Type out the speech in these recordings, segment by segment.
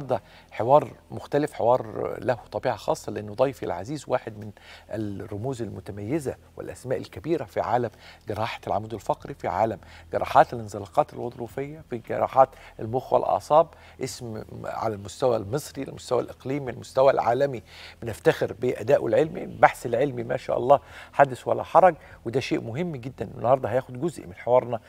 النهارده حوار مختلف حوار له طبيعه خاصه لانه ضيفي العزيز واحد من الرموز المتميزه والاسماء الكبيره في عالم جراحه العمود الفقري في عالم جراحات الانزلاقات الغضروفيه في جراحات المخ والاعصاب اسم على المستوى المصري المستوى الاقليمي المستوى العالمي بنفتخر بادائه العلمي البحث العلمي ما شاء الله حدث ولا حرج وده شيء مهم جدا النهارده هياخد جزء من حوارنا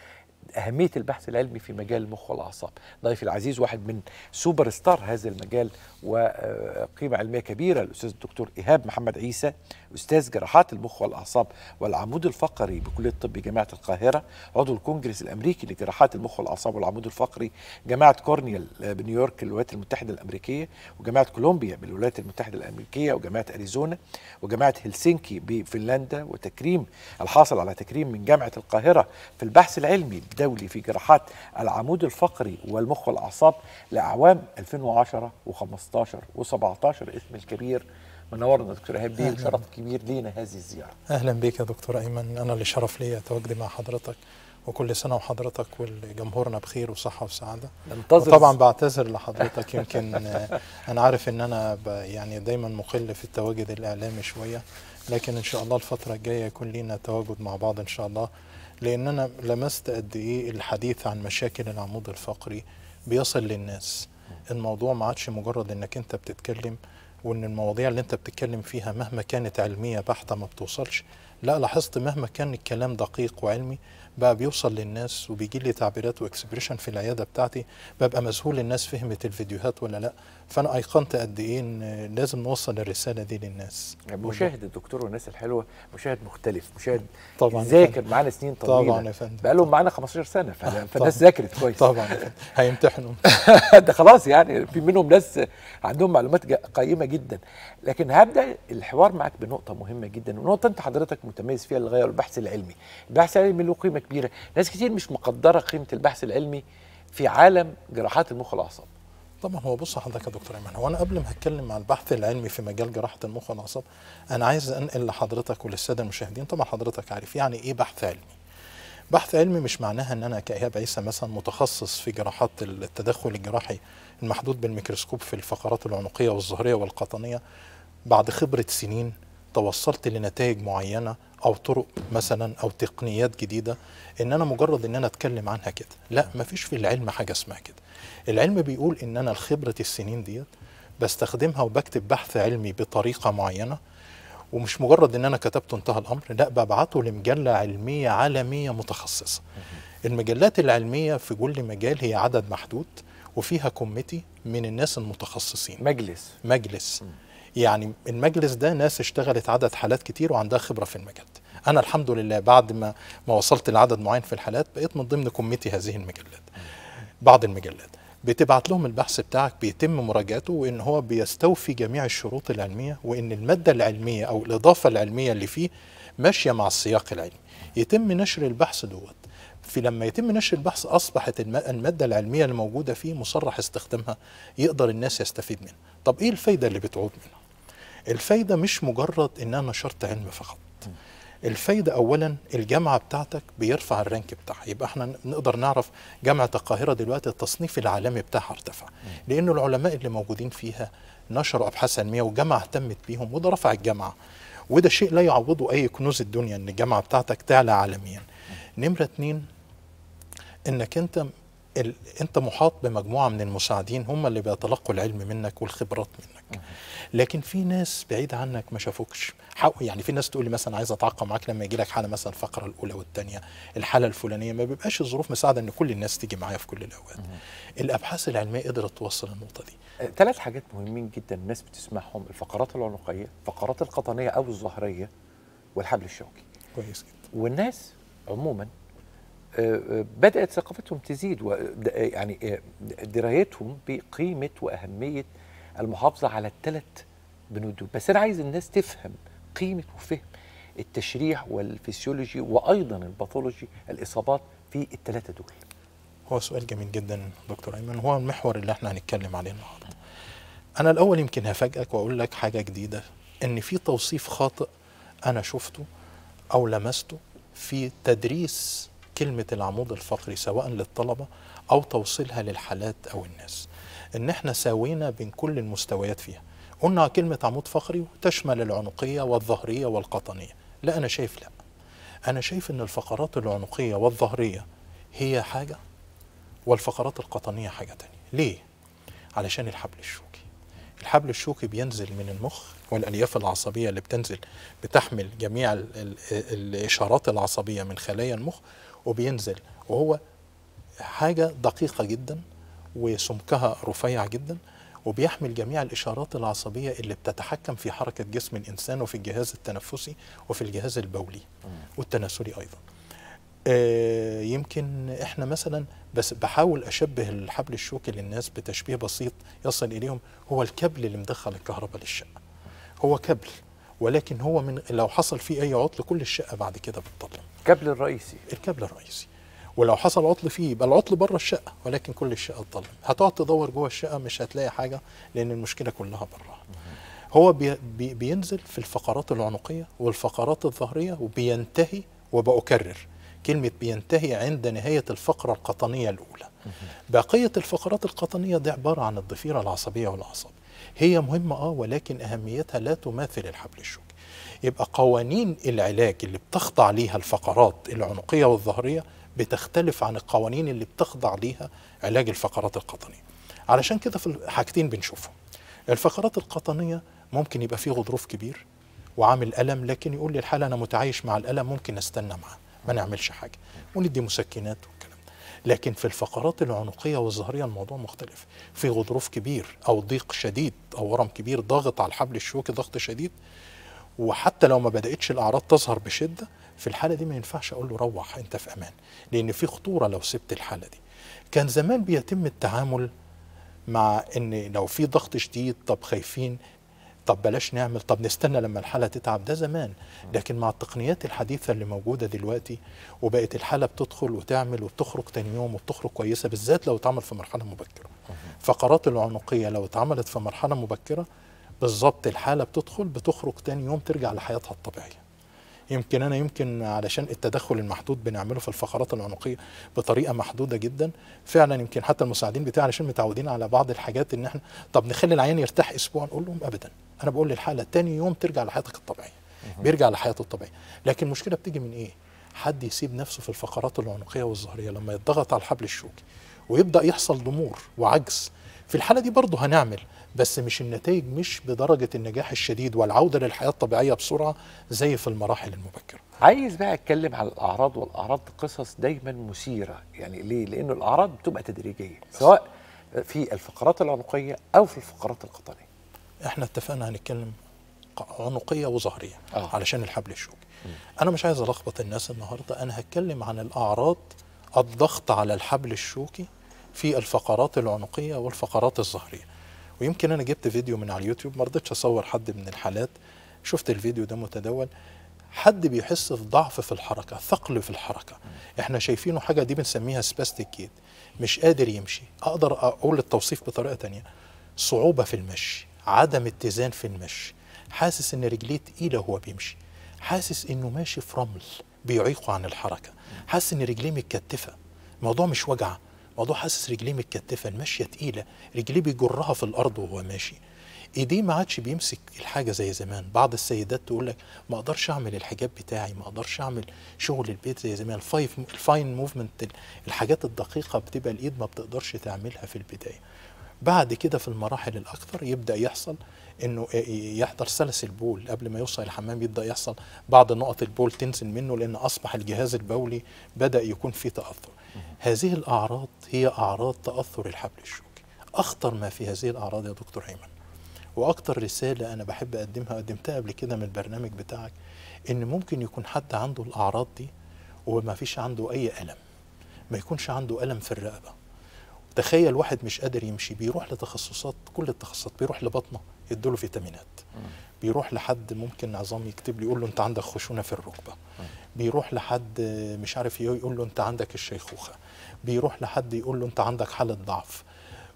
اهميه البحث العلمي في مجال المخ والاعصاب ضيفي العزيز واحد من سوبر ستار هذا المجال وقيمه علميه كبيره الاستاذ الدكتور ايهاب محمد عيسى استاذ جراحات المخ والاعصاب والعمود الفقري بكليه الطب جامعه القاهره عضو الكونجرس الامريكي لجراحات المخ والاعصاب والعمود الفقري جامعه كورنيال بنيويورك الولايات المتحده الامريكيه وجامعه كولومبيا بالولايات المتحده الامريكيه وجامعه اريزونا وجامعه هلسنكي بفنلندا وتكريم الحاصل على تكريم من جامعه القاهره في البحث العلمي الدولي في جراحات العمود الفقري والمخ والأعصاب لأعوام 2010 و15 و17 اسم الكبير منورنا دكتور ايهاب بيه وشرف كبير لينا هذه الزياره. اهلا بك يا دكتور ايمن انا اللي شرف لي تواجدي مع حضرتك وكل سنه وحضرتك وجمهورنا بخير وصحه وسعاده. ننتظر طبعا بعتذر لحضرتك يمكن انا عارف ان انا يعني دايما مقل في التواجد الاعلامي شويه لكن ان شاء الله الفتره الجايه يكون لينا تواجد مع بعض ان شاء الله لأن أنا لمست قد إيه الحديث عن مشاكل العمود الفقري بيصل للناس الموضوع ما عادش مجرد إنك أنت بتتكلم وإن المواضيع اللي أنت بتتكلم فيها مهما كانت علمية بحتة ما بتوصلش لا لاحظت مهما كان الكلام دقيق وعلمي بقى بيوصل للناس وبيجي لي تعبيرات واكسبريشن في العياده بتاعتي ببقى مذهول الناس فهمت الفيديوهات ولا لا فانا ايقنت قد ايه ان لازم نوصل الرساله دي للناس مشاهد الدكتور والناس الحلوه مشاهد مختلف مشاهد طبعا ذاكر معانا سنين طويله طبعا يا فندم بقى لهم معانا 15 سنه فالناس ذاكرت كويس طبعا هيمتحنوا ده خلاص يعني في منهم ناس عندهم معلومات قيمه جدا لكن هبدا الحوار معاك بنقطه مهمه جدا ونقطه انت حضرتك متميز فيها للغايه البحث العلمي البحث العلمي له قيمه كبيره ناس كتير مش مقدره قيمه البحث العلمي في عالم جراحات المخ والأعصاب طبعا هو بص حضرتك يا دكتور ايمن هو انا قبل ما هتكلم عن البحث العلمي في مجال جراحه المخ والاعصاب انا عايز انقل لحضرتك وللساده المشاهدين طبعا حضرتك عارف يعني ايه بحث علمي بحث علمي مش معناها ان انا كايهاب عيسى مثلا متخصص في جراحات التدخل الجراحي المحدود بالميكروسكوب في الفقرات العنقيه والظهريه والقطنيه بعد خبره سنين توصلت لنتائج معينه او طرق مثلا او تقنيات جديده ان انا مجرد ان انا اتكلم عنها كده لا ما فيش في العلم حاجه اسمها كده العلم بيقول ان انا خبره السنين ديت بستخدمها وبكتب بحث علمي بطريقه معينه ومش مجرد ان انا كتبته انتهى الامر لا ببعته لمجله علميه عالميه متخصصه المجلات العلميه في كل مجال هي عدد محدود وفيها كوميتي من الناس المتخصصين مجلس مجلس م. يعني المجلس ده ناس اشتغلت عدد حالات كتير وعندها خبره في المجال انا الحمد لله بعد ما ما وصلت لعدد معين في الحالات بقيت من ضمن كوميتي هذه المجلات بعض المجلات بتبعت لهم البحث بتاعك بيتم مراجعته وان هو بيستوفي جميع الشروط العلميه وان الماده العلميه او الاضافه العلميه اللي فيه ماشيه مع السياق العلمي يتم نشر البحث دوت في لما يتم نشر البحث اصبحت الماده العلميه اللي موجوده فيه مصرح استخدامها يقدر الناس يستفيد منها طب ايه الفايده اللي بتعود منها الفايدة مش مجرد إن أنا نشرت علم فقط الفايدة أولا الجامعة بتاعتك بيرفع الرانك بتاعها يبقى احنا نقدر نعرف جامعة القاهرة دلوقتي التصنيف العالمي بتاعها ارتفع لأن العلماء اللي موجودين فيها نشروا أبحاث علمية وجامعة اهتمت بيهم وده رفع الجامعة وده شيء لا يعوضه أي كنوز الدنيا إن الجامعة بتاعتك تعلى عالميا نمرة اتنين إنك أنت ال... انت محاط بمجموعه من المساعدين هم اللي بيتلقوا العلم منك والخبرات منك لكن في ناس بعيد عنك ما شافوكش يعني في ناس تقول لي مثلا عايز اتعاقب معاك لما يجي لك حاله مثلا الفقره الاولى والثانيه الحاله الفلانيه ما بيبقاش الظروف مساعده ان كل الناس تيجي معايا في كل الاوقات الابحاث العلميه قدرت توصل النقطه دي ثلاث أه، حاجات مهمين جدا الناس بتسمعهم الفقرات العنقيه الفقرات القطنيه او الظهريه والحبل الشوكي كويس جدا والناس عموما بدات ثقافتهم تزيد يعني آه، درايتهم بقيمه واهميه المحافظه على الثلاث بنود دول بس انا عايز الناس تفهم قيمه وفهم التشريح والفسيولوجي وايضا الباثولوجي الاصابات في الثلاثه دول هو سؤال جميل جدا دكتور ايمن هو المحور اللي احنا هنتكلم عليه النهارده انا الاول يمكن هفاجئك واقول لك حاجه جديده ان في توصيف خاطئ انا شفته او لمسته في تدريس كلمة العمود الفقري سواء للطلبة أو توصيلها للحالات أو الناس إن إحنا ساوينا بين كل المستويات فيها قلنا كلمة عمود فقري تشمل العنقية والظهرية والقطنية لا أنا شايف لا أنا شايف إن الفقرات العنقية والظهرية هي حاجة والفقرات القطنية حاجة تانية ليه؟ علشان الحبل الشوكي الحبل الشوكي بينزل من المخ والألياف العصبية اللي بتنزل بتحمل جميع الإشارات العصبية من خلايا المخ وبينزل وهو حاجة دقيقة جدا وسمكها رفيع جدا وبيحمل جميع الإشارات العصبية اللي بتتحكم في حركة جسم الإنسان وفي الجهاز التنفسي وفي الجهاز البولي والتناسلي أيضا آه يمكن احنا مثلا بس بحاول اشبه الحبل الشوكي للناس بتشبيه بسيط يصل اليهم هو الكبل اللي مدخل الكهرباء للشقه هو كبل ولكن هو من لو حصل فيه اي عطل كل الشقه بعد كده بتطلع الكابل الرئيسي الكابل الرئيسي ولو حصل عطل فيه يبقى العطل بره الشقه ولكن كل الشقه اتظلم هتقعد تدور جوه الشقه مش هتلاقي حاجه لان المشكله كلها بره هو بي بي بينزل في الفقرات العنقيه والفقرات الظهريه وبينتهي وبأكرر كلمة بينتهي عند نهاية الفقرة القطنية الأولى بقية الفقرات القطنية دي عبارة عن الضفيرة العصبية والأعصاب هي مهمة آه ولكن أهميتها لا تماثل الحبل الشوكي يبقى قوانين العلاج اللي بتخضع ليها الفقرات العنقية والظهرية بتختلف عن القوانين اللي بتخضع ليها علاج الفقرات القطنية علشان كده في حاجتين بنشوفهم الفقرات القطنية ممكن يبقى فيه غضروف كبير وعامل ألم لكن يقول لي الحالة أنا متعايش مع الألم ممكن أستنى معاه ما نعملش حاجة وندي مسكنات والكلام ده لكن في الفقرات العنقية والظهرية الموضوع مختلف في غضروف كبير أو ضيق شديد أو ورم كبير ضاغط على الحبل الشوكي ضغط شديد وحتى لو ما بداتش الاعراض تظهر بشده في الحاله دي ما ينفعش اقول له روح انت في امان لان في خطوره لو سبت الحاله دي كان زمان بيتم التعامل مع ان لو في ضغط شديد طب خايفين طب بلاش نعمل طب نستنى لما الحالة تتعب ده زمان لكن مع التقنيات الحديثة اللي موجودة دلوقتي وبقت الحالة بتدخل وتعمل وبتخرج تاني يوم وبتخرج كويسة بالذات لو اتعمل في مرحلة مبكرة فقرات العنقية لو اتعملت في مرحلة مبكرة بالظبط الحاله بتدخل بتخرج تاني يوم ترجع لحياتها الطبيعيه يمكن انا يمكن علشان التدخل المحدود بنعمله في الفقرات العنقيه بطريقه محدوده جدا فعلا يمكن حتى المساعدين بتاعي علشان متعودين على بعض الحاجات ان احنا طب نخلي العيان يرتاح اسبوع نقول لهم ابدا انا بقول للحاله تاني يوم ترجع لحياتك الطبيعيه بيرجع لحياته الطبيعيه لكن المشكله بتيجي من ايه حد يسيب نفسه في الفقرات العنقيه والظهريه لما يضغط على الحبل الشوكي ويبدا يحصل ضمور وعجز في الحاله دي برضه هنعمل بس مش النتائج مش بدرجه النجاح الشديد والعوده للحياه الطبيعيه بسرعه زي في المراحل المبكره. عايز بقى اتكلم على الاعراض والاعراض قصص دايما مثيره يعني ليه؟ لانه الاعراض بتبقى تدريجيه سواء في الفقرات العنقيه او في الفقرات القطنيه. احنا اتفقنا هنتكلم عنقيه وظهريه آه. علشان الحبل الشوكي. انا مش عايز الخبط الناس النهارده انا هتكلم عن الاعراض الضغط على الحبل الشوكي في الفقرات العنقيه والفقرات الظهريه ويمكن انا جبت فيديو من على اليوتيوب ما رضيتش اصور حد من الحالات شفت الفيديو ده متداول حد بيحس في ضعف في الحركه ثقل في الحركه احنا شايفينه حاجه دي بنسميها سباستيك كيد مش قادر يمشي اقدر اقول التوصيف بطريقه تانية صعوبه في المشي عدم اتزان في المشي حاسس ان رجليه تقيله وهو بيمشي حاسس انه ماشي في رمل بيعيقه عن الحركه حاسس ان رجليه متكتفه الموضوع مش وجعه موضوع حاسس رجليه متكتفه المشيه تقيله رجليه بيجرها في الارض وهو ماشي ايديه ما عادش بيمسك الحاجه زي زمان بعض السيدات تقول لك ما اقدرش اعمل الحجاب بتاعي ما اقدرش اعمل شغل البيت زي زمان الفايف الفاين موفمنت الحاجات الدقيقه بتبقى الايد ما بتقدرش تعملها في البدايه بعد كده في المراحل الاكثر يبدا يحصل انه إيه، يحضر سلس البول قبل ما يوصل الحمام يبدا يحصل بعض نقط البول تنزل منه لان اصبح الجهاز البولي بدا يكون فيه تاثر هذه الأعراض هي أعراض تأثر الحبل الشوكي أخطر ما في هذه الأعراض يا دكتور أيمن واكثر رسالة أنا بحب أقدمها قدمتها قبل كده من البرنامج بتاعك إن ممكن يكون حد عنده الأعراض دي وما فيش عنده أي ألم ما يكونش عنده ألم في الرقبة تخيل واحد مش قادر يمشي بيروح لتخصصات كل التخصصات بيروح لبطنه له فيتامينات بيروح لحد ممكن عظام يكتب لي يقول له انت عندك خشونه في الركبه بيروح لحد مش عارف ايه يقول له انت عندك الشيخوخه بيروح لحد يقول له انت عندك حاله ضعف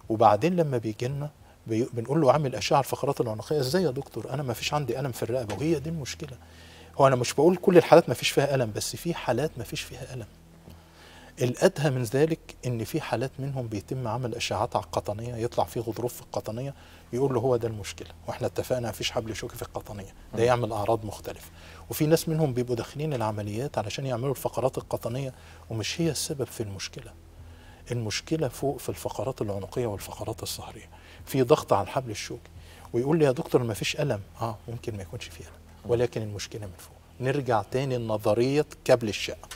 وبعدين لما بيجي لنا بنقول له عامل اشعه الفقرات العنقيه ازاي يا دكتور انا ما فيش عندي الم في الرقبه وهي دي المشكله هو انا مش بقول كل الحالات ما فيش فيها الم بس في حالات ما فيش فيها الم الادهى من ذلك ان في حالات منهم بيتم عمل اشعاعات على القطنيه يطلع في غضروف في القطنيه يقول له هو ده المشكله واحنا اتفقنا مفيش حبل شوكي في القطنيه ده يعمل اعراض مختلفه وفي ناس منهم بيبقوا داخلين العمليات علشان يعملوا الفقرات القطنيه ومش هي السبب في المشكله المشكله فوق في الفقرات العنقيه والفقرات الصهريه في ضغط على الحبل الشوكي ويقول لي يا دكتور ما فيش الم اه ممكن ما يكونش فيه الم ولكن المشكله من فوق نرجع تاني لنظريه كابل الشقه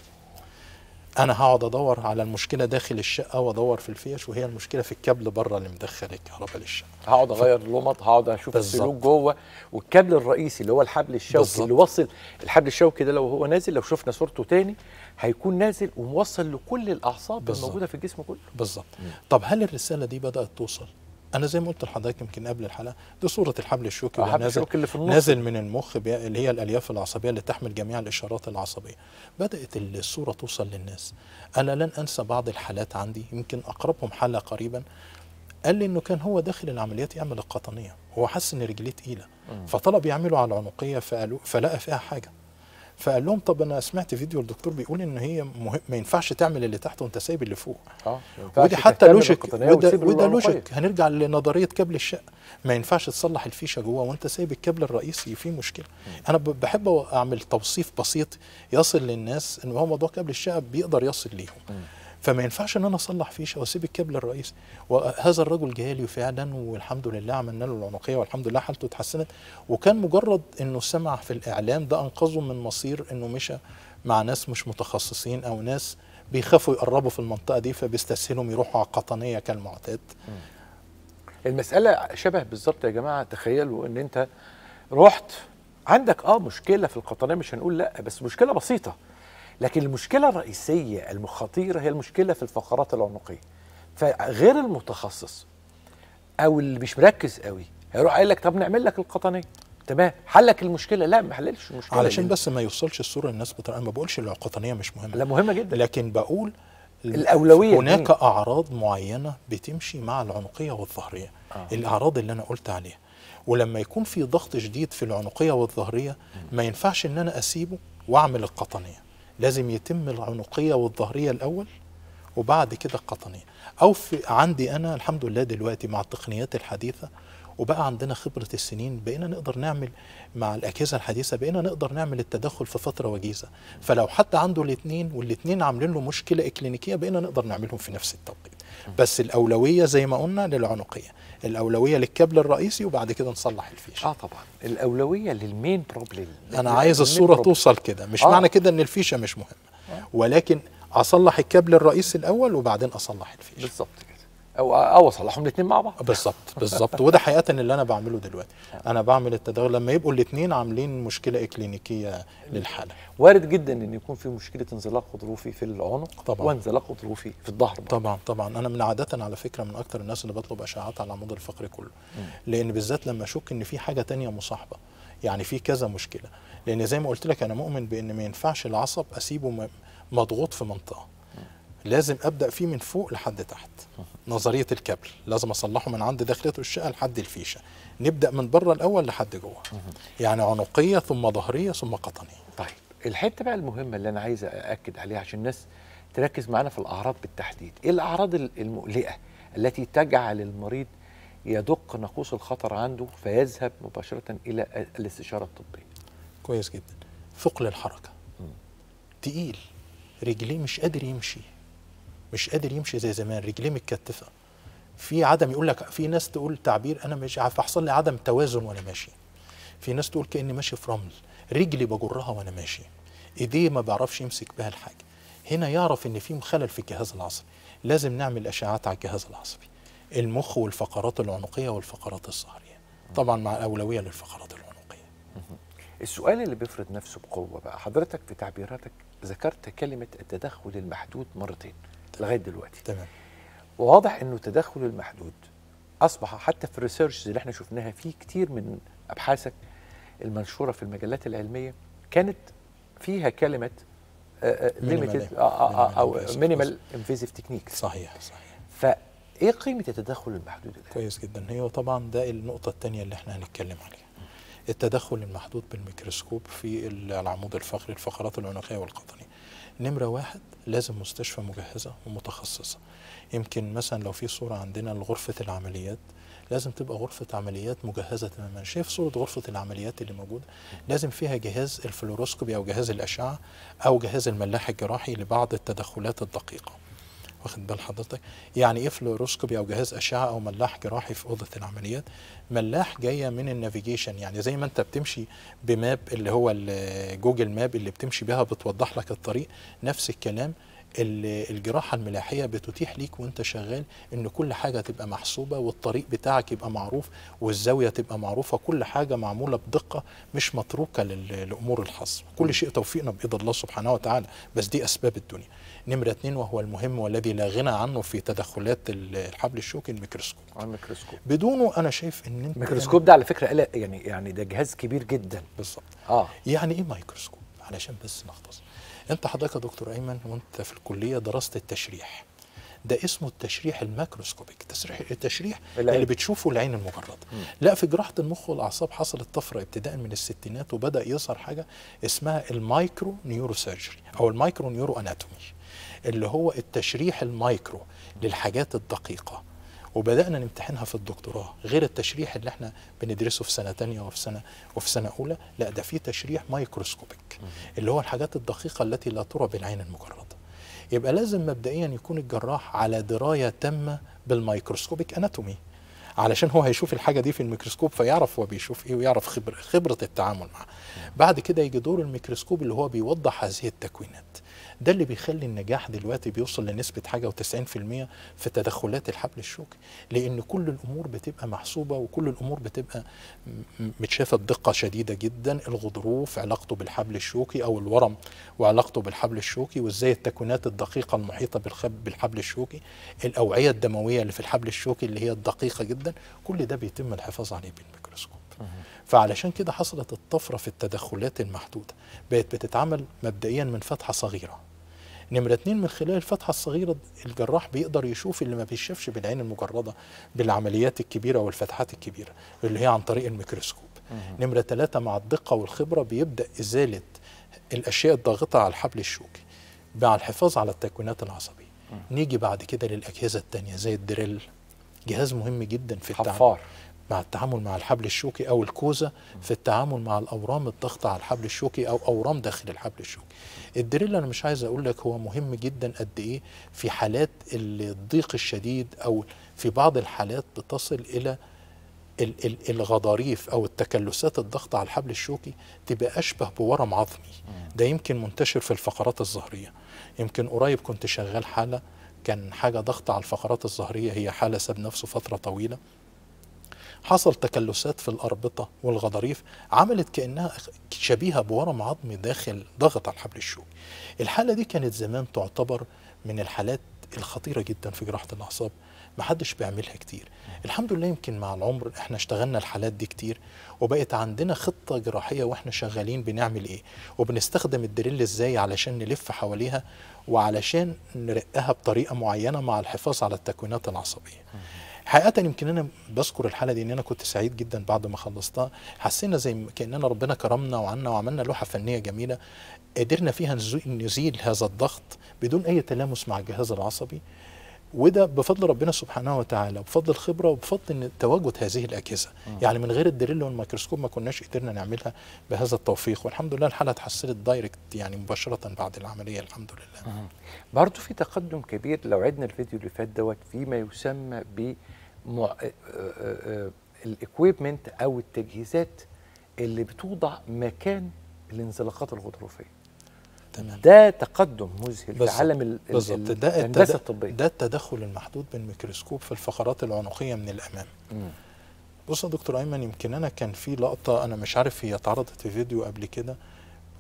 انا هقعد ادور على المشكله داخل الشقه وادور في الفيش وهي المشكله في الكابل بره اللي مدخل الكهرباء للشقه هقعد اغير اللمط هقعد اشوف السلوك جوه والكابل الرئيسي اللي هو الحبل الشوكي بالزبط. اللي وصل الحبل الشوكي ده لو هو نازل لو شفنا صورته تاني هيكون نازل وموصل لكل الاعصاب الموجوده في الجسم كله بالظبط طب هل الرساله دي بدات توصل انا زي ما قلت لحضرتك يمكن قبل الحلقه دي صوره الحبل الشوكي اللي نازل اللي في النص. نازل من المخ اللي هي الالياف العصبيه اللي تحمل جميع الاشارات العصبيه بدات الصوره توصل للناس انا لن انسى بعض الحالات عندي يمكن اقربهم حاله قريبا قال لي انه كان هو داخل العمليات يعمل القطنيه هو حس ان رجليه تقيله فطلب يعمله على العنقيه فقالوا فلقى فيها حاجه فقال لهم طب انا سمعت فيديو الدكتور بيقول ان هي مهم ما ينفعش تعمل اللي تحت وانت سايب اللي فوق اه ودي حتى لوجيك وده, وده لوجيك هنرجع لنظريه كابل الشقه ما ينفعش تصلح الفيشه جوه وانت سايب الكابل الرئيسي فيه مشكله انا بحب اعمل توصيف بسيط يصل للناس ان هو موضوع كابل الشقه بيقدر يصل ليهم م. فما ينفعش ان انا اصلح فيشه واسيب الكابل الرئيس وهذا الرجل لي فعلا والحمد لله عملنا له العنقيه والحمد لله حالته اتحسنت وكان مجرد انه سمع في الاعلام ده انقذه من مصير انه مشى مع ناس مش متخصصين او ناس بيخافوا يقربوا في المنطقه دي فبيستسهلوا يروحوا على القطنيه كالمعتاد المساله شبه بالظبط يا جماعه تخيلوا ان انت رحت عندك اه مشكله في القطنيه مش هنقول لا بس مشكله بسيطه لكن المشكله الرئيسيه الخطيره هي المشكله في الفقرات العنقيه فغير المتخصص او اللي مش مركز قوي هيروح قايل لك طب نعمل لك القطنيه تمام حلك المشكله لا ما حللش المشكله علشان بس ما يوصلش الصوره للناس بتاع انا ما بقولش القطنيه مش مهمه لا مهمه جدا لكن بقول الاولويه هناك مين. اعراض معينه بتمشي مع العنقيه والظهريه آه. الاعراض اللي انا قلت عليها ولما يكون في ضغط شديد في العنقيه والظهريه ما ينفعش ان انا اسيبه واعمل القطنيه لازم يتم العنقيه والظهريه الاول وبعد كده القطنيه او في عندي انا الحمد لله دلوقتي مع التقنيات الحديثه وبقى عندنا خبره السنين بقينا نقدر نعمل مع الاجهزه الحديثه بقينا نقدر نعمل التدخل في فتره وجيزه فلو حد عنده الاثنين والاثنين عاملين له مشكله اكلينيكيه بقينا نقدر نعملهم في نفس التوقيت بس الاولويه زي ما قلنا للعنقيه الاولويه للكابل الرئيسي وبعد كده نصلح الفيشه اه طبعا الاولويه للمين بروبلم انا عايز الصوره توصل كده مش آه. معنى كده ان الفيشه مش مهمه آه. ولكن اصلح الكابل الرئيسي الاول وبعدين اصلح الفيشه بالظبط او او اصلحهم الاثنين مع بعض بالظبط بالظبط وده حقيقه اللي انا بعمله دلوقتي نعم. انا بعمل التداول لما يبقوا الاثنين عاملين مشكله اكلينيكيه للحاله وارد جدا ان يكون في مشكله انزلاق غضروفي في العنق طبعا وانزلاق غضروفي في الظهر طبعا طبعا انا من عاده على فكره من اكثر الناس اللي بطلب اشعاعات على العمود الفقري كله م. لان بالذات لما اشك ان في حاجه تانية مصاحبه يعني في كذا مشكله لان زي ما قلت لك انا مؤمن بان ما ينفعش العصب اسيبه مضغوط في منطقه لازم ابدا فيه من فوق لحد تحت نظريه الكابل لازم اصلحه من عند داخليه الشقه لحد الفيشه نبدا من بره الاول لحد جوه يعني عنقيه ثم ظهريه ثم قطنيه طيب الحته بقى المهمه اللي انا عايز ااكد عليها عشان الناس تركز معانا في الاعراض بالتحديد ايه الاعراض المقلقه التي تجعل المريض يدق ناقوس الخطر عنده فيذهب مباشره الى الاستشاره الطبيه كويس جدا ثقل الحركه تقيل رجليه مش قادر يمشي مش قادر يمشي زي زمان رجليه متكتفه في عدم يقول لك في ناس تقول تعبير انا مش احصل لي عدم توازن وانا ماشي في ناس تقول كاني ماشي في رمل رجلي بجرها وانا ماشي ايديه ما بعرفش يمسك بها الحاجه هنا يعرف ان في خلل في الجهاز العصبي لازم نعمل اشعاعات على الجهاز العصبي المخ والفقرات العنقيه والفقرات الظهريه طبعا مع الاولويه للفقرات العنقيه السؤال اللي بيفرض نفسه بقوه بقى حضرتك في تعبيراتك ذكرت كلمه التدخل المحدود مرتين لغايه دلوقتي تمام واضح انه التدخل المحدود اصبح حتى في الريسيرش اللي احنا شفناها في كتير من ابحاثك المنشوره في المجلات العلميه كانت فيها كلمه ليميتد آه، آه، آه، او مينيمال انفيزيف تكنيك صحيح صحيح فايه قيمه التدخل المحدود ده؟ كويس جدا هي طبعا ده النقطه الثانيه اللي احنا هنتكلم عليها التدخل المحدود بالميكروسكوب في العمود الفقري الفقرات العنقيه والقطنيه نمرة واحد لازم مستشفى مجهزة ومتخصصة يمكن مثلا لو في صورة عندنا لغرفة العمليات لازم تبقى غرفة عمليات مجهزة تماما شايف صورة غرفة العمليات اللي موجودة لازم فيها جهاز الفلوروسكوبي أو جهاز الأشعة أو جهاز الملاح الجراحي لبعض التدخلات الدقيقة واخد بال حضرتك يعني ايه فلوروسكوبي او جهاز اشعه او ملاح جراحي في اوضه العمليات ملاح جايه من النافيجيشن يعني زي ما انت بتمشي بماب اللي هو جوجل ماب اللي بتمشي بها بتوضح لك الطريق نفس الكلام الجراحه الملاحيه بتتيح ليك وانت شغال ان كل حاجه تبقى محسوبه والطريق بتاعك يبقى معروف والزاويه تبقى معروفه كل حاجه معموله بدقه مش متروكه لامور الحظ كل شيء توفيقنا بايد الله سبحانه وتعالى بس دي اسباب الدنيا نمره اتنين وهو المهم والذي لا غنى عنه في تدخلات الحبل الشوكي الميكروسكوب الميكروسكوب بدونه انا شايف ان انت الميكروسكوب ده على فكره يعني يعني ده جهاز كبير جدا بالظبط اه يعني ايه مايكروسكوب علشان بس نختصر انت حضرتك يا دكتور ايمن وانت في الكليه درست التشريح ده اسمه التشريح الماكروسكوبيك تشريح التشريح اللي, اللي بتشوفه العين المجرد م. لا في جراحه المخ والاعصاب حصلت طفره ابتداء من الستينات وبدا يظهر حاجه اسمها المايكرو نيورو سيرجري او المايكرو نيورو اناتومي اللي هو التشريح المايكرو للحاجات الدقيقه وبدانا نمتحنها في الدكتوراه غير التشريح اللي احنا بندرسه في سنه ثانيه وفي سنه وفي سنه اولى لا ده في تشريح مايكروسكوبيك اللي هو الحاجات الدقيقه التي لا ترى بالعين المجرده يبقى لازم مبدئيا يكون الجراح على درايه تامه بالمايكروسكوبيك اناتومي علشان هو هيشوف الحاجه دي في الميكروسكوب فيعرف هو بيشوف ايه ويعرف خبر خبره التعامل معاه بعد كده يجي دور الميكروسكوب اللي هو بيوضح هذه التكوينات ده اللي بيخلي النجاح دلوقتي بيوصل لنسبة حاجة و90% في تدخلات الحبل الشوكي لأن كل الأمور بتبقى محسوبة وكل الأمور بتبقى متشافة بدقة شديدة جدا الغضروف علاقته بالحبل الشوكي أو الورم وعلاقته بالحبل الشوكي وإزاي التكوينات الدقيقة المحيطة بالحبل الشوكي الأوعية الدموية اللي في الحبل الشوكي اللي هي الدقيقة جدا كل ده بيتم الحفاظ عليه بالميكروسكوب فعلشان كده حصلت الطفرة في التدخلات المحدودة بقت بتتعمل مبدئيا من فتحة صغيرة نمرة اتنين من خلال الفتحة الصغيرة الجراح بيقدر يشوف اللي ما بيشافش بالعين المجردة بالعمليات الكبيرة والفتحات الكبيرة اللي هي عن طريق الميكروسكوب نمرة ثلاثة مع الدقة والخبرة بيبدأ إزالة الأشياء الضاغطة على الحبل الشوكي مع الحفاظ على التكوينات العصبية نيجي بعد كده للأجهزة التانية زي الدريل جهاز مهم جدا في التعامل حفار. مع التعامل مع الحبل الشوكي أو الكوزة في التعامل مع الأورام الضغط على الحبل الشوكي أو أورام داخل الحبل الشوكي الدريل انا مش عايز اقول لك هو مهم جدا قد ايه في حالات الضيق الشديد او في بعض الحالات بتصل الى الغضاريف او التكلسات الضغط على الحبل الشوكي تبقى اشبه بورم عظمي ده يمكن منتشر في الفقرات الظهريه يمكن قريب كنت شغال حاله كان حاجه ضغط على الفقرات الظهريه هي حاله ساب نفسه فتره طويله حصل تكلسات في الأربطة والغضاريف عملت كأنها شبيهة بورم عظمي داخل ضغط على الحبل الشوكي الحالة دي كانت زمان تعتبر من الحالات الخطيرة جدا في جراحة الأعصاب ما حدش بيعملها كتير الحمد لله يمكن مع العمر احنا اشتغلنا الحالات دي كتير وبقت عندنا خطة جراحية واحنا شغالين بنعمل ايه وبنستخدم الدريل ازاي علشان نلف حواليها وعلشان نرقها بطريقة معينة مع الحفاظ على التكوينات العصبية حقيقه يمكن انا بذكر الحاله دي ان انا كنت سعيد جدا بعد ما خلصتها حسينا زي كاننا ربنا كرمنا وعنا وعملنا لوحه فنيه جميله قدرنا فيها نزيل هذا الضغط بدون اي تلامس مع الجهاز العصبي وده بفضل ربنا سبحانه وتعالى وبفضل الخبره وبفضل تواجد هذه الاجهزه يعني من غير الدريل والميكروسكوب ما كناش قدرنا نعملها بهذا التوفيق والحمد لله الحاله اتحسنت دايركت يعني مباشره بعد العمليه الحمد لله برضه في تقدم كبير لو عدنا الفيديو اللي فات دوت فيما يسمى ب آه، آه، آه، الاكويبمنت او التجهيزات اللي بتوضع مكان الانزلاقات الغضروفيه تمام ده تقدم مذهل في عالم الهندسه الطبيه ده التدخل المحدود بالميكروسكوب في الفقرات العنقيه من الامام م. بص يا دكتور ايمن يمكن انا كان في لقطه انا مش عارف هي اتعرضت في فيديو قبل كده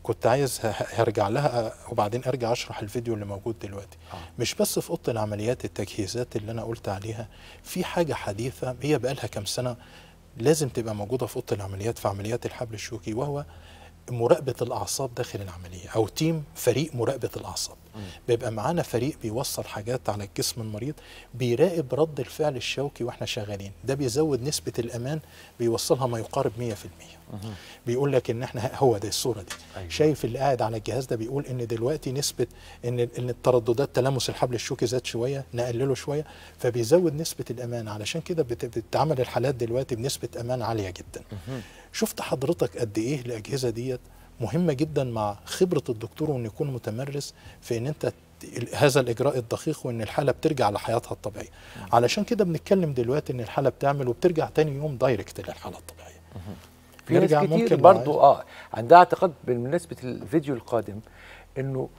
كنت عايز هرجع لها وبعدين ارجع اشرح الفيديو اللي موجود دلوقتي آه. مش بس في اوضه العمليات التجهيزات اللي انا قلت عليها في حاجه حديثه هي بقى لها كام سنه لازم تبقى موجوده في اوضه العمليات في عمليات الحبل الشوكي وهو مراقبه الاعصاب داخل العمليه او تيم فريق مراقبه الاعصاب بيبقى معانا فريق بيوصل حاجات على الجسم المريض بيراقب رد الفعل الشوكي واحنا شغالين ده بيزود نسبه الامان بيوصلها ما يقارب 100% بيقول لك ان احنا هو ده الصوره دي أيوة. شايف اللي قاعد على الجهاز ده بيقول ان دلوقتي نسبه ان ان الترددات تلامس الحبل الشوكي زاد شويه نقلله شويه فبيزود نسبه الامان علشان كده بتتعمل الحالات دلوقتي بنسبه امان عاليه جدا شفت حضرتك قد ايه الاجهزه ديت مهمه جدا مع خبره الدكتور وانه يكون متمرس في ان انت هذا الاجراء الدقيق وان الحاله بترجع لحياتها الطبيعيه علشان كده بنتكلم دلوقتي ان الحاله بتعمل وبترجع تاني يوم دايركت للحاله الطبيعيه في ناس كتير برضو اه عندها اعتقاد بالمناسبه الفيديو القادم انه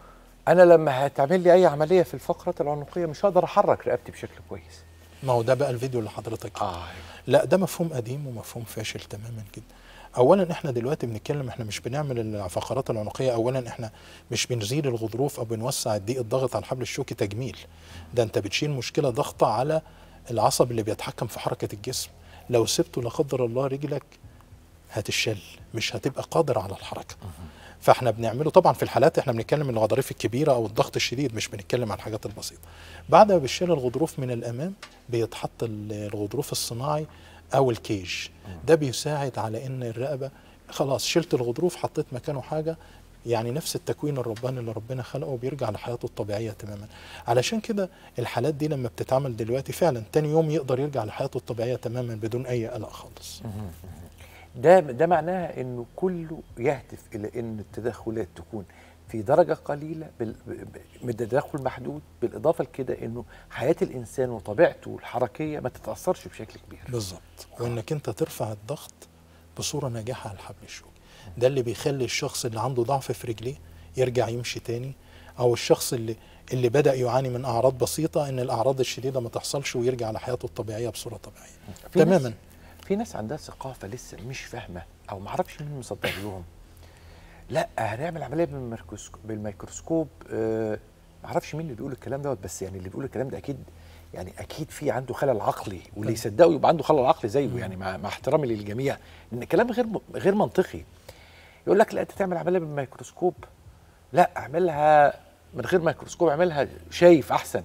انا لما هتعمل لي اي عمليه في الفقره العنقيه مش هقدر احرك رقبتي بشكل كويس ما هو ده بقى الفيديو اللي حضرتك آه. أيوة. لا ده مفهوم قديم ومفهوم فاشل تماما جدا اولا احنا دلوقتي بنتكلم احنا مش بنعمل الفقرات العنقيه اولا احنا مش بنزيل الغضروف او بنوسع الضيق الضغط على الحبل الشوكي تجميل ده انت بتشيل مشكله ضغطه على العصب اللي بيتحكم في حركه الجسم لو سبته لا قدر الله رجلك هتشل مش هتبقى قادر على الحركه فاحنا بنعمله طبعا في الحالات احنا بنتكلم من الغضاريف الكبيره او الضغط الشديد مش بنتكلم عن الحاجات البسيطه بعد ما بتشيل الغضروف من الامام بيتحط الغضروف الصناعي او الكيج ده بيساعد على ان الرقبه خلاص شلت الغضروف حطيت مكانه حاجه يعني نفس التكوين الرباني اللي ربنا خلقه بيرجع لحياته الطبيعيه تماما علشان كده الحالات دي لما بتتعمل دلوقتي فعلا تاني يوم يقدر يرجع لحياته الطبيعيه تماما بدون اي قلق خالص ده ده معناها انه كله يهدف الى ان التدخلات تكون في درجه قليله من التدخل محدود بالاضافه لكده انه حياه الانسان وطبيعته الحركيه ما تتاثرش بشكل كبير بالظبط وانك انت ترفع الضغط بصوره ناجحه على الحبل الشوكي ده اللي بيخلي الشخص اللي عنده ضعف في رجليه يرجع يمشي تاني او الشخص اللي اللي بدا يعاني من اعراض بسيطه ان الاعراض الشديده ما تحصلش ويرجع لحياته الطبيعيه بصوره طبيعيه تماما في ناس عندها ثقافه لسه مش فاهمه او ما اعرفش مين مصدر لهم لا هنعمل عمليه بالميكروسكوب بالميكروسكوب آه، ما اعرفش مين اللي بيقول الكلام دوت بس يعني اللي بيقول الكلام ده اكيد يعني اكيد في عنده خلل عقلي واللي طيب. يصدقه يبقى عنده خلل عقلي زيه يعني مع, مع احترامي للجميع ان الكلام غير غير منطقي يقول لك لا انت تعمل عمليه بالميكروسكوب لا اعملها من غير ميكروسكوب اعملها شايف احسن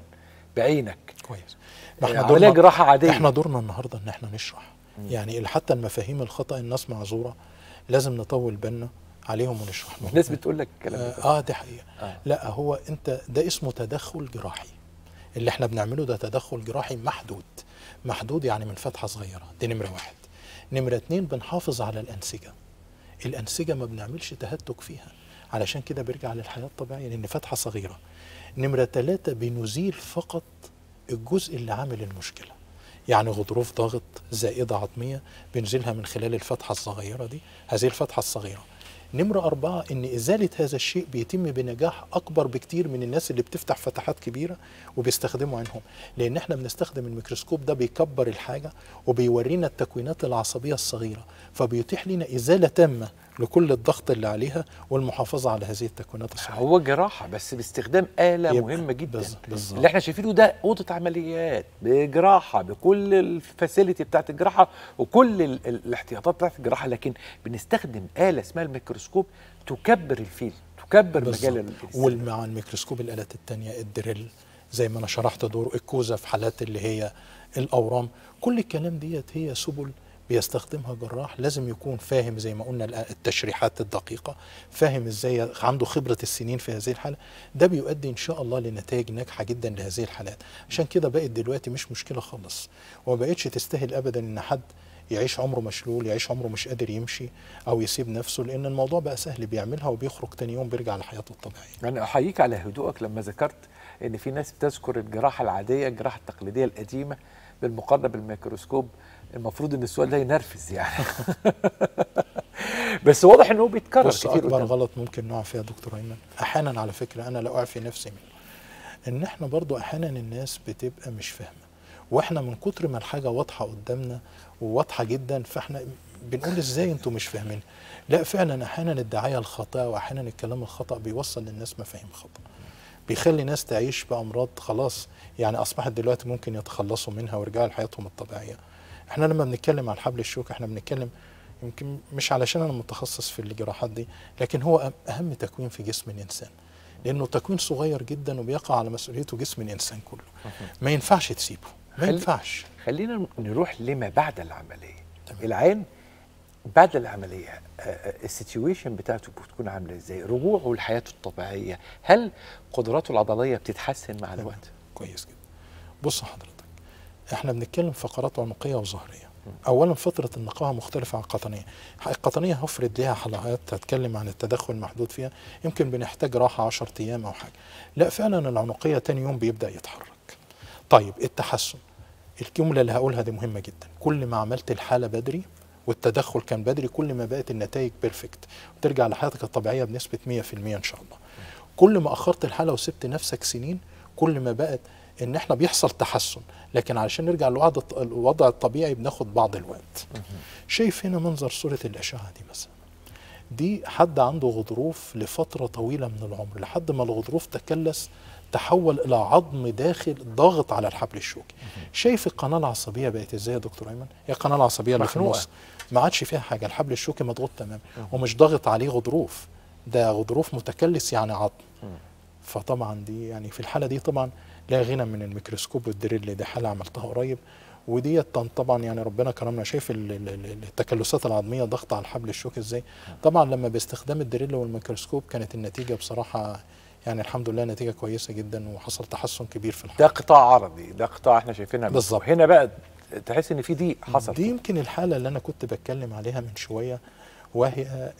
بعينك كويس آه، احنا دورنا جراحه عاديه احنا دورنا النهارده ان احنا نشرح يعني حتى المفاهيم الخطا الناس معذوره لازم نطول بالنا عليهم ونشرح لهم الناس بتقول لك الكلام اه, آه دي حقيقه آه. لا هو انت ده اسمه تدخل جراحي اللي احنا بنعمله ده تدخل جراحي محدود محدود يعني من فتحه صغيره دي نمره واحد نمره اتنين بنحافظ على الانسجه الانسجه ما بنعملش تهتك فيها علشان كده بيرجع للحياه الطبيعيه لان فتحه صغيره نمره ثلاثه بنزيل فقط الجزء اللي عامل المشكله يعني غضروف ضغط زائدة عظمية بنزلها من خلال الفتحة الصغيرة دي هذه الفتحة الصغيرة نمرة أربعة إن إزالة هذا الشيء بيتم بنجاح أكبر بكتير من الناس اللي بتفتح فتحات كبيرة وبيستخدموا عينهم لأن إحنا بنستخدم الميكروسكوب ده بيكبر الحاجة وبيورينا التكوينات العصبية الصغيرة فبيتيح لنا إزالة تامة لكل الضغط اللي عليها والمحافظه على هذه التكوينات الصحيه هو جراحه بس باستخدام اله مهمه جدا بز... بز... اللي احنا شايفينه ده اوضه عمليات بجراحه بكل الفاسيلتي بتاعت الجراحه وكل ال... الاحتياطات بتاعت الجراحه لكن بنستخدم اله اسمها الميكروسكوب تكبر الفيل تكبر مجال ومع الميكروسكوب الالات الثانيه الدريل زي ما انا شرحت دوره الكوزه في حالات اللي هي الاورام كل الكلام ديت هي سبل بيستخدمها جراح لازم يكون فاهم زي ما قلنا التشريحات الدقيقة فاهم ازاي عنده خبرة السنين في هذه الحالة ده بيؤدي ان شاء الله لنتائج ناجحة جدا لهذه الحالات عشان كده بقت دلوقتي مش مشكلة خالص وما بقتش تستاهل ابدا ان حد يعيش عمره مشلول يعيش عمره مش قادر يمشي او يسيب نفسه لان الموضوع بقى سهل بيعملها وبيخرج تاني يوم بيرجع لحياته الطبيعيه انا يعني احييك على هدوءك لما ذكرت ان في ناس بتذكر الجراحه العاديه الجراحه التقليديه القديمه بالمقارنه بالميكروسكوب المفروض ان السؤال ده ينرفز يعني بس واضح ان هو بيتكرر بص كتير اكبر غلط ممكن نقع فيها دكتور ايمن احيانا على فكره انا لا اعفي نفسي منه ان احنا برضو احيانا الناس بتبقى مش فاهمه واحنا من كتر ما الحاجه واضحه قدامنا وواضحه جدا فاحنا بنقول ازاي انتوا مش فاهمين لا فعلا احيانا الدعايه الخاطئه واحيانا الكلام الخطا بيوصل للناس مفاهيم خطا بيخلي ناس تعيش بامراض خلاص يعني اصبحت دلوقتي ممكن يتخلصوا منها ويرجعوا لحياتهم الطبيعيه احنا لما بنتكلم عن حبل الشوك احنا بنتكلم يمكن مش علشان انا متخصص في الجراحات دي لكن هو اهم تكوين في جسم الانسان لانه تكوين صغير جدا وبيقع على مسؤوليته جسم الانسان كله ما ينفعش تسيبه ما ينفعش خلينا نروح لما بعد العمليه تمام. العين بعد العمليه آه، آه، السيتويشن بتاعته بتكون عامله ازاي رجوعه لحياته الطبيعيه هل قدراته العضليه بتتحسن مع الوقت كويس جدا بص حضرتك احنا بنتكلم فقرات عنقيه وظهريه اولا فطره النقاهه مختلفه عن القطنيه القطنيه هفرد ليها حلقات هتكلم عن التدخل المحدود فيها يمكن بنحتاج راحه 10 ايام او حاجه لا فعلا العنقيه تاني يوم بيبدا يتحرك طيب التحسن الجمله اللي هقولها دي مهمه جدا كل ما عملت الحاله بدري والتدخل كان بدري كل ما بقت النتائج بيرفكت وترجع لحياتك الطبيعيه بنسبه 100% ان شاء الله كل ما اخرت الحاله وسبت نفسك سنين كل ما بقت ان احنا بيحصل تحسن لكن علشان نرجع للوضع الطبيعي بناخد بعض الوقت شايف هنا منظر صوره الاشعه دي مثلا دي حد عنده غضروف لفتره طويله من العمر لحد ما الغضروف تكلس تحول الى عظم داخل ضاغط على الحبل الشوكي شايف القناه العصبيه بقت ازاي يا دكتور ايمن هي القناه العصبيه اللي في النص ما عادش فيها حاجه الحبل الشوكي مضغوط تماما ومش ضاغط عليه غضروف ده غضروف متكلس يعني عظم فطبعا دي يعني في الحاله دي طبعا لا غنى من الميكروسكوب والدريل دي حاله عملتها قريب ودي طبعا يعني ربنا كرمنا شايف التكلسات العظميه ضغط على الحبل الشوكي ازاي طبعا لما باستخدام الدريل والميكروسكوب كانت النتيجه بصراحه يعني الحمد لله نتيجه كويسه جدا وحصل تحسن كبير في الحبل ده قطاع عرضي ده قطاع احنا شايفينها بالظبط هنا بقى تحس ان في ضيق حصلت دي يمكن الحاله اللي انا كنت بتكلم عليها من شويه وهي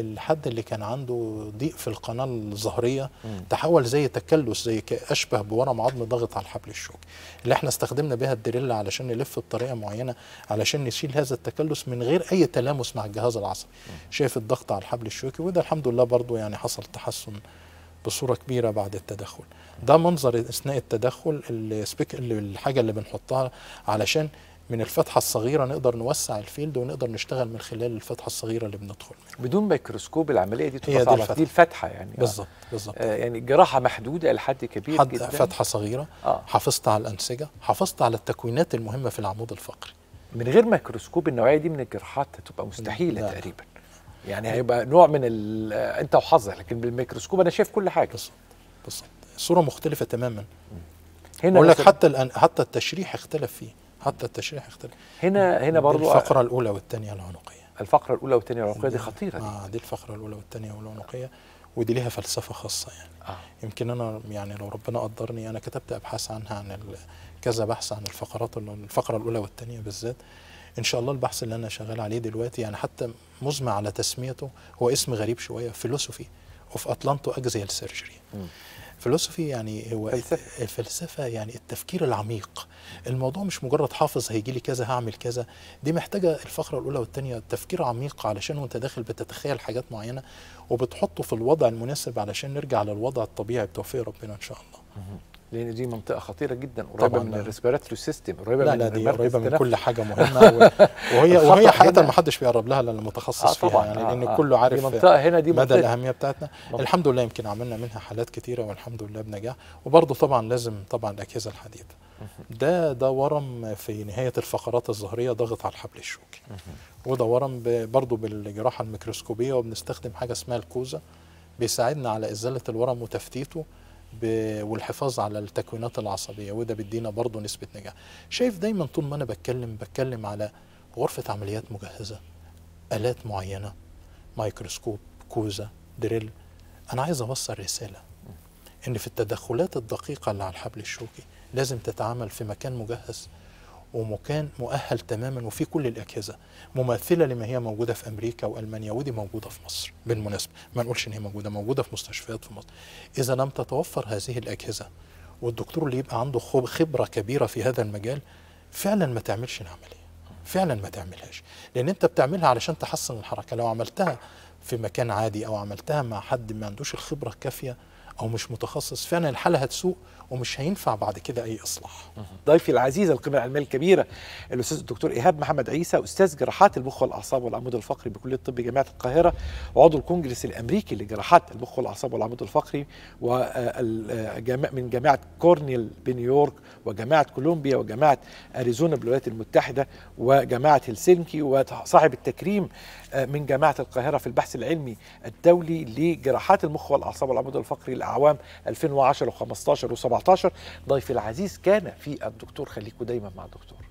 الحد اللي كان عنده ضيق في القناه الظهريه تحول زي تكلس زي اشبه بورم عظم ضغط على الحبل الشوكي اللي احنا استخدمنا بها الدريلا علشان نلف بطريقه معينه علشان نشيل هذا التكلس من غير اي تلامس مع الجهاز العصبي شايف الضغط على الحبل الشوكي وده الحمد لله برضو يعني حصل تحسن بصوره كبيره بعد التدخل ده منظر اثناء التدخل الحاجه اللي بنحطها علشان من الفتحة الصغيرة نقدر نوسع الفيلد ونقدر نشتغل من خلال الفتحة الصغيرة اللي بندخل بدون ميكروسكوب العملية دي تبقى صعبة دي الفتحة يعني آه. بالظبط بالظبط آه يعني جراحة محدودة لحد كبير حد جدا فتحة صغيرة آه. حافظت على الأنسجة حافظت على التكوينات المهمة في العمود الفقري من غير ميكروسكوب النوعية دي من الجراحات هتبقى مستحيلة لا. تقريبا يعني هيبقى نوع من آه، انت وحظك لكن بالميكروسكوب انا شايف كل حاجه بالظبط بالظبط صوره مختلفه تماما هنا لك حتى الان حتى التشريح اختلف فيه حتى التشريح يختلف هنا هنا برضه الفقره الاولى والثانيه العنقيه الفقره الاولى والثانيه العنقيه دي خطيره دي اه دي الفقره الاولى والثانيه والعنقيه ودي ليها فلسفه خاصه يعني آه. يمكن انا يعني لو ربنا قدرني انا كتبت ابحاث عنها عن كذا بحث عن الفقرات الفقره الاولى والثانيه بالذات ان شاء الله البحث اللي انا شغال عليه دلوقتي يعني حتى مزمع على تسميته هو اسم غريب شويه فيلوسوفي اوف اتلانتو اجزيال سيرجري فلسفي يعني هو فلسفة. الفلسفه يعني التفكير العميق الموضوع مش مجرد حافظ هيجي لي كذا هعمل كذا دي محتاجه الفقره الاولى والثانيه تفكير عميق علشان وانت داخل بتتخيل حاجات معينه وبتحطه في الوضع المناسب علشان نرجع للوضع الطبيعي بتوفيق ربنا ان شاء الله لان دي منطقه خطيره جدا قريبه من الريسبيراتوري سيستم قريبه من لا دي قريبه من كل حاجه مهمه وهي وهي حقيقه ما حدش بيقرب لها الا المتخصص آه فيها يعني آه لان آه كله آه. عارف المنطقه هنا دي مدى الاهميه بتاعتنا منطقة. الحمد لله يمكن عملنا منها حالات كثيره والحمد لله بنجاح وبرضه طبعا لازم طبعا الاجهزه الحديثه ده ده ورم في نهايه الفقرات الظهريه ضغط على الحبل الشوكي وده ورم برضه بالجراحه الميكروسكوبيه وبنستخدم حاجه اسمها الكوزه بيساعدنا على ازاله الورم وتفتيته والحفاظ على التكوينات العصبيه وده بيدينا برضه نسبه نجاح شايف دايما طول ما انا بتكلم بتكلم على غرفه عمليات مجهزه الات معينه مايكروسكوب كوزه دريل انا عايز اوصل رساله ان في التدخلات الدقيقه اللي على الحبل الشوكي لازم تتعامل في مكان مجهز ومكان مؤهل تماما وفي كل الاجهزه مماثله لما هي موجوده في امريكا والمانيا ودي موجوده في مصر بالمناسبه ما نقولش ان هي موجوده موجوده في مستشفيات في مصر اذا لم تتوفر هذه الاجهزه والدكتور اللي يبقى عنده خبره كبيره في هذا المجال فعلا ما تعملش العمليه فعلا ما تعملهاش لان انت بتعملها علشان تحسن الحركه لو عملتها في مكان عادي او عملتها مع حد ما عندوش الخبره الكافيه او مش متخصص فعلا الحاله هتسوء ومش هينفع بعد كده اي اصلاح ضيفي العزيز القيمه العلميه الكبيره الاستاذ الدكتور ايهاب محمد عيسى استاذ جراحات المخ والاعصاب والعمود الفقري بكليه الطب جامعه القاهره وعضو الكونجرس الامريكي لجراحات المخ والاعصاب والعمود الفقري من جامعه كورنيل بنيويورك وجامعه كولومبيا وجامعه اريزونا بالولايات المتحده وجامعه هلسنكي وصاحب التكريم آه، من جامعه القاهره في البحث العلمي الدولي لجراحات المخ والاعصاب والعمود الفقري لاعوام 2010 و15 و17 2017 ضيفي العزيز كان في الدكتور خليكم دايما مع الدكتور